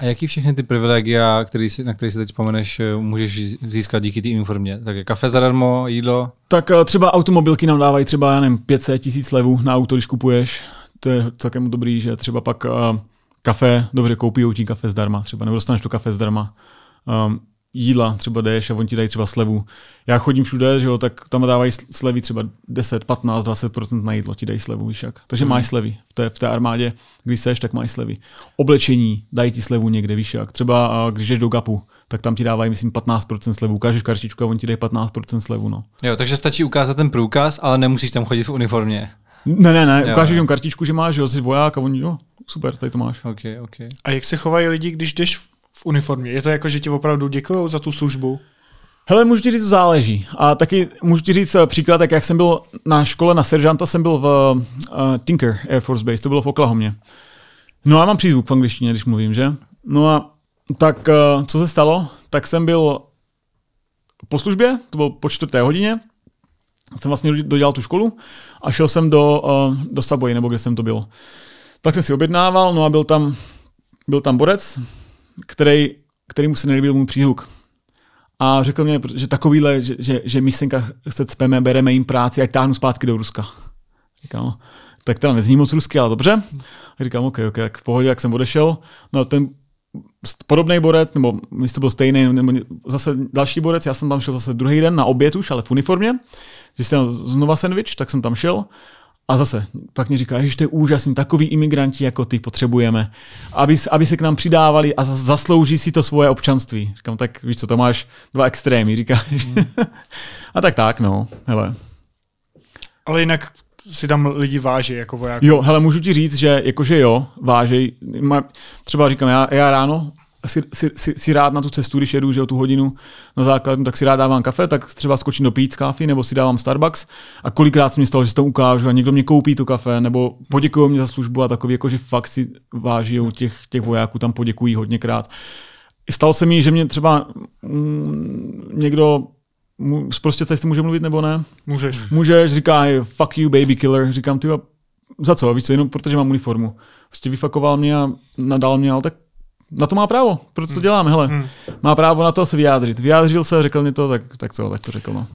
A jaký všechny ty privilegia, který si, na které si teď vzpomeneš, eh, můžeš získat díky té uniformě? Tak je kafe zadarmo, jídlo? Tak eh, třeba automobilky nám dávají třeba, já nevím, 500 tisíc levů na auto, když kupuješ. To je celkem dobrý, že třeba pak uh, kafe, dobře, koupí ti kafe zdarma třeba, nebo dostaneš to kafe zdarma. Um, jídla, třeba jdeš a oni ti dají třeba slevu. Já chodím všude, že jo, tak tam dávají slevy třeba 10, 15, 20% na jídlo, ti dají slevu, víš jak. Takže hmm. máš slevy. V té, v té armádě, když seš, tak máš slevy. Oblečení, dají ti slevu někde, víš jak. Třeba když jdeš do GAPu, tak tam ti dávají, myslím, 15% slevu. Ukážeš kartičku a oni ti dají 15% slevu, no. Jo, takže stačí ukázat ten průkaz, ale nemusíš tam chodit v uniformě. Ne, ne, ne, ukážeš jim kartičku, že máš, že jsi voják a oni, jo, super, tady to máš. Okay, okay. A jak se chovají lidi, když jdeš v uniformě? Je to jako, že ti opravdu děkují za tu službu? Hele, můžu ti říct, záleží. A taky můžu ti říct eh, příklad, jak jsem byl na škole na seržanta, jsem byl v uh, Tinker Air Force Base, to bylo v Oklahomě. No a mám přízvuk v angličtině, když mluvím, že? No a tak uh, co se stalo? Tak jsem byl po službě, to bylo po čtvrté hodině, jsem vlastně dodělal tu školu a šel jsem do, uh, do Saboji, nebo kde jsem to byl. Tak jsem si objednával, no a byl tam, byl tam borec, který, který mu se nelíbil můj přízvuk. A řekl mě, že takovýhle, že, že, že myšlenka se cpeme, bereme jim práci, jak táhnu zpátky do Ruska. Říkám, no, tak teda nezní moc rusky, ale dobře. A říkám, OK, OK, tak v pohodě, jak jsem odešel. No ten podobný borec, nebo to byl stejný, nebo zase další borec, já jsem tam šel zase druhý den na oběd už, ale v uniformě, že jsem znova sandwich, tak jsem tam šel a zase, pak mi říká, že to je úžasný, takový imigranti jako ty potřebujeme, aby, aby se k nám přidávali a zaslouží si to svoje občanství. Říkám, tak víš co, to máš dva extrémy, říkáš. Mm. a tak tak, no, hele. Ale jinak si tam lidi váží jako vojáků. Jo, hele, můžu ti říct, že jakože jo, vážej. Třeba říkám, já, já ráno si, si, si, si rád na tu cestu, když jedu že o tu hodinu na základnu, tak si rád dávám kafe, tak třeba skočím do pít kávy, nebo si dávám Starbucks a kolikrát se mi stalo, že to ukážu a někdo mě koupí tu kafe, nebo poděkují mě za službu a takový, jako že fakt si váží těch, těch vojáků, tam poděkují hodněkrát. Stalo se mi, že mě třeba mm, někdo prostě tady může mluvit nebo ne? Můžeš. Můžeš, říká fuck you baby killer, říkám ty za co, víš co, jenom protože mám uniformu. Prostě vyfakoval mě a nadal mě, ale tak na to má právo, proto to děláme, hele. Hmm. Má právo na to se vyjádřit. Vyjádřil se, řekl mi to, tak, tak co, tak to řekl. No.